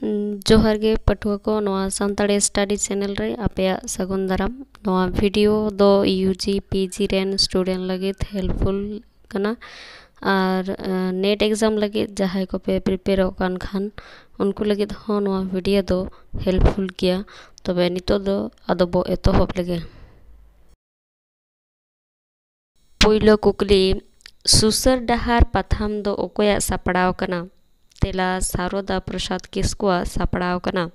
ᱡᱚᱦᱟᱨ ᱜᱮ ᱯᱟᱹᱴᱷᱩᱣᱟᱹ ᱠᱚ ᱱᱚᱣᱟ ᱥᱟᱱᱛᱟᱲᱤ ᱥᱴᱟᱰᱤ ᱪᱮᱱᱮᱞ ᱨᱮ ᱟᱯᱮᱭᱟᱜ ᱥᱟᱹᱜᱩᱱ ᱫᱟᱨᱟᱢ ᱱᱚᱣᱟ ᱵᱷᱤᱰᱤᱭᱳ ᱫᱚ ᱤᱭᱩ ᱡᱤ ᱯᱤ ᱡᱤ ᱨᱮᱱ ᱥᱴᱩᱰᱮᱱᱴ ᱞᱟᱹᱜᱤᱫ ᱦᱮᱞᱯᱯᱷᱩᱞ ᱠᱟᱱᱟ ᱟᱨ ᱱᱮᱴ ᱮᱠᱡᱟᱢ ᱞᱟᱹᱜᱤᱫ ᱡᱟᱦᱟᱸᱭ ᱠᱚᱯᱮ ᱯᱨᱤᱯᱮᱭᱟᱨᱚᱜ ᱠᱟᱱ ᱠᱷᱟᱱ ᱩᱱᱠᱩ ᱞᱟᱹᱜᱤᱫ ᱦᱚᱸ ᱱᱚᱣᱟ ᱵᱷᱤᱰᱤᱭᱳ ᱫᱚ ᱦᱮᱞᱯᱯᱷᱩᱞ ᱜᱮᱭᱟ ᱛᱚᱵᱮ ᱱᱤᱛᱚᱜ ᱫᱚ ᱟᱫᱚ ᱵᱚ ᱮᱛᱚᱦᱚᱵ ᱞᱮᱜᱮ ᱯᱩᱭᱞᱳ ᱠᱩᱠᱞᱤ ᱥᱩᱥᱟᱹᱨ ᱰᱟᱦᱟᱨ ᱯᱟᱛᱷᱟᱢ ᱫᱚ ᱚᱠᱚᱭᱟᱜ ᱥᱟᱯᱲᱟᱣ ᱠᱟᱱᱟ તેલા સારોદા પ્રસાદ કિસ્કુઆ સાપડાવ કના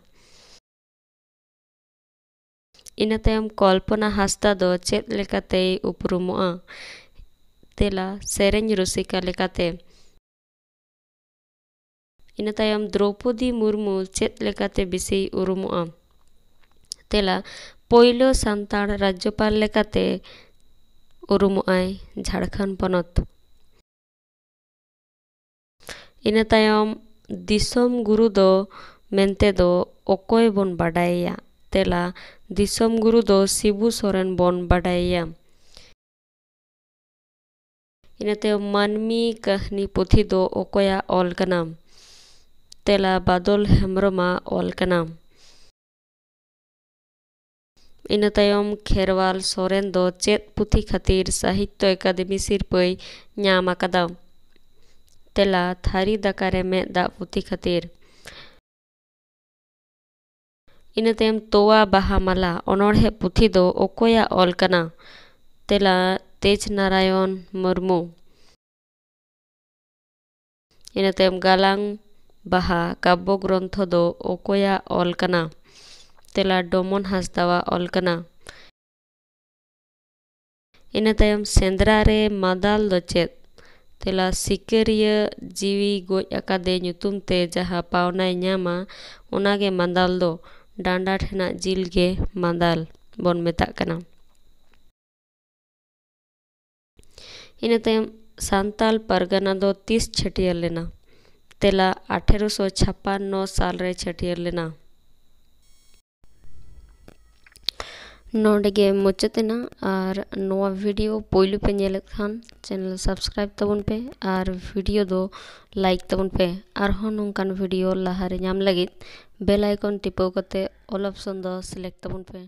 ᱤᱱᱟᱹ ᱛᱟᱭᱚᱢ ᱠᱚᱞᱯᱚᱱᱟ ᱦᱟᱸᱥᱫᱟ ᱫᱚ ᱪᱮᱫ ᱞᱮᱠᱟᱛᱮᱭ ᱩᱯᱨᱩᱢᱚᱜᱼᱟ ᱛᱮᱞᱟ ᱥᱮᱨᱮᱧ ᱨᱩᱥᱤᱠᱟ ᱞᱮᱠᱟᱛᱮ ᱤᱱᱟᱹ ᱛᱟᱭᱚમ ᱫᱨᱳᱯᱚᱫᱤ ᱢᱩᱨᱢᱩ ᱪᱮᱫ ᱞᱮᱠᱟᱛᱮ ᱵᱤᱥᱤᱭ ᱩᱨᱩᱢᱚᱜᱼᱟ ᱛᱮᱞᱟ ᱯᱳᱭᱞᱳ ᱥᱟᱱᱛᱟᱲ ᱨᱟᱡᱽᱡᱚᱯᱟᱞ ᱞᱮᱠᱟᱛᱮ ᱩᱨᱩᱢᱚᱜᱼᱟᱭ ᱡᱷᱟᱲᱠᱷᱚᱸᱰ ᱯᱚᱱᱚᱛ ᱤᱱᱟᱹ ᱛᱟᱭᱚᱢ ᱫᱤᱥᱚᱢ ᱜᱩᱨᱩ ᱫᱚ ᱢᱮᱱᱛᱮ ᱫᱚ ᱚᱠᱚᱭ ᱵᱚᱱ ᱵᱟᱰᱟᱭᱮᱭᱟ ᱛᱮᱞᱟ ᱫᱤᱥᱚᱢ ᱜᱩᱨᱩ ᱫᱚ ᱥᱤᱵᱩ ᱥᱚᱨᱮᱱ ᱵᱚᱱ ᱵᱟᱰᱟᱭᱮᱭᱟ ᱤᱱᱟᱹ ᱛᱟᱭᱚम ᱢᱟᱹᱱᱢᱤ ᱠᱟᱹᱦᱱᱤ ᱯᱩᱛᱷᱤ ᱫᱚ ᱚᱠᱚᱭᱟᱜ ᱚᱞ ᱠᱟᱱᱟ ᱛᱮᱞᱟ ᱵᱟᱫᱚᱞ ᱦᱮᱢᱵᱨᱚᱢᱟᱜ ᱚᱞ ᱠᱟᱱᱟ ᱤᱱᱟᱹ ᱛᱟᱭᱚᱢ ᱠᱷᱮᱨᱣᱟᱞ ᱥᱚᱨᱮᱱ ᱫᱚ ᱪᱮᱫ ᱯᱩᱛᱷᱤ ᱠᱷᱟᱹᱛᱤᱨ ᱥᱟᱦᱤᱛᱛᱚ ᱮᱠᱟᱫᱮᱢᱤ ᱥᱤᱨᱯᱟᱹᱭ ᱧᱟᱢ ᱟᱠᱟᱫᱟ ᱛᱮᱞᱟ ᱛᱷᱟᱹᱨᱤ ᱫᱟᱠᱟ ᱨᱮ ᱢᱮᱫ ᱫᱟᱜ ᱯᱩᱛᱷᱤ ᱠᱷᱟᱹᱛᱤᱨ ᱤᱱᱟᱹ ᱛᱟᱭᱚᱢ ᱛᱚᱣᱟ ᱵᱟᱦᱟ ᱢᱟᱞᱟ ᱚᱱᱚᱬᱦᱮ ᱯᱩᱛᱷᱤ ᱫᱚ ᱚᱠᱚᱭᱟᱜ ᱚᱞ ᱠᱟᱱᱟ ᱛᱮᱞᱟ ᱛᱮᱡᱽ ᱱᱟᱨᱟᱭᱚᱱ ᱢᱩᱨᱢᱩ ᱤᱱᱟᱹ ᱛᱟᱭᱚم ᱜᱟᱞᱟᱝ ᱵᱟᱦᱟ ᱠᱟᱵᱽᱵᱚ ᱜᱨᱚᱱᱛᱷᱚ ᱫᱚ ᱚᱠᱚᱭᱟᱜ ᱚᱞ ᱠᱟᱱᱟ ᱛᱮᱞᱟ ᱰᱚᱢᱚᱱ ᱦᱟᱸᱥᱫᱟᱣᱟᱜ ᱚᱞ ᱠᱟᱱᱟ ᱤᱱᱟᱹ ᱛᱟᱭᱚᱢ ᱥᱮᱸᱫᱽᱨᱟ ᱨᱮ ᱢᱟᱫᱟᱞ ᱫᱚ ᱪᱮᱫ ᱛᱮᱞᱟ ᱥᱤᱠᱟᱹᱨᱤᱭᱟᱹ ᱡᱤᱣᱤ ᱜᱚᱡ ᱟᱠᱟᱫᱮ ᱧᱩᱛᱩᱢ ᱛᱮ ᱡᱟᱦᱟᱸ ᱯᱟᱣᱱᱟᱭ ᱧᱟᱢᱟ ᱚᱱᱟᱜᱮ ᱢᱟᱸᱫᱟᱞ ᱫᱚ ᱰᱟᱸᱰᱟ ᱴᱷᱮᱱᱟᱜ ᱡᱤᱞ ᱜᱮ ᱢᱟᱸᱫᱟᱞ ᱵᱚᱱ ᱢᱮᱛᱟᱜ ᱠᱟᱱᱟ ᱤᱱᱟᱹ ᱛᱟᱭᱚᱢ ᱥᱟᱱᱛᱟᱞ ᱯᱟᱨᱜᱟᱱᱟ ᱫᱚ ᱛᱤᱥ ᱪᱷᱟᱹᱴᱭᱟᱹᱨ ᱞᱮᱱᱟ ᱛᱮᱞᱟ ᱟᱴᱷᱮᱨᱚᱥᱚ ᱪᱷᱟᱯᱟᱱᱱᱚ ᱥᱟᱞᱨᱮ ᱪᱷᱟᱹᱴᱭᱟᱹᱨ ᱞᱮᱱᱟ ᱱᱚᱰᱮᱜᱮ ᱢᱩᱪᱟᱹᱫ ᱮᱱᱟ ᱟᱨ ᱱᱚᱣᱟ ᱵᱷᱤᱰᱤᱭᱳ ᱯᱳᱭᱞᱳ ᱯᱮ ᱧᱮᱞᱮᱫ ᱠᱷᱟᱱ ᱪᱮᱱᱮᱞ ᱥᱟᱵᱥᱠᱨᱟᱭᱤᱵ ᱛᱟᱵᱚᱱ ᱯᱮ ᱟᱨ ᱵᱷᱤᱰᱤᱭᱳ ᱫᱚ ᱞᱟᱭᱤᱠ ᱛᱟᱵᱚᱱ ᱯᱮ ᱟᱨᱦᱚᱸ ᱱᱚᱝᱠᱟᱱ ᱵᱷᱤᱰᱤᱭᱳ ᱞᱟᱦᱟᱨᱮ ᱧᱟᱢ ᱞᱟᱹᱜᱤᱫ ᱵᱮᱞ ᱟᱭᱠᱚᱱ ᱴᱤᱯᱟᱹᱣ ᱠᱟᱛᱮ ᱚᱞ ᱚᱯᱥᱚᱱ ᱫᱚ ᱥᱤᱞᱮᱠᱴ ᱛᱟᱵᱚᱱ ᱯᱮ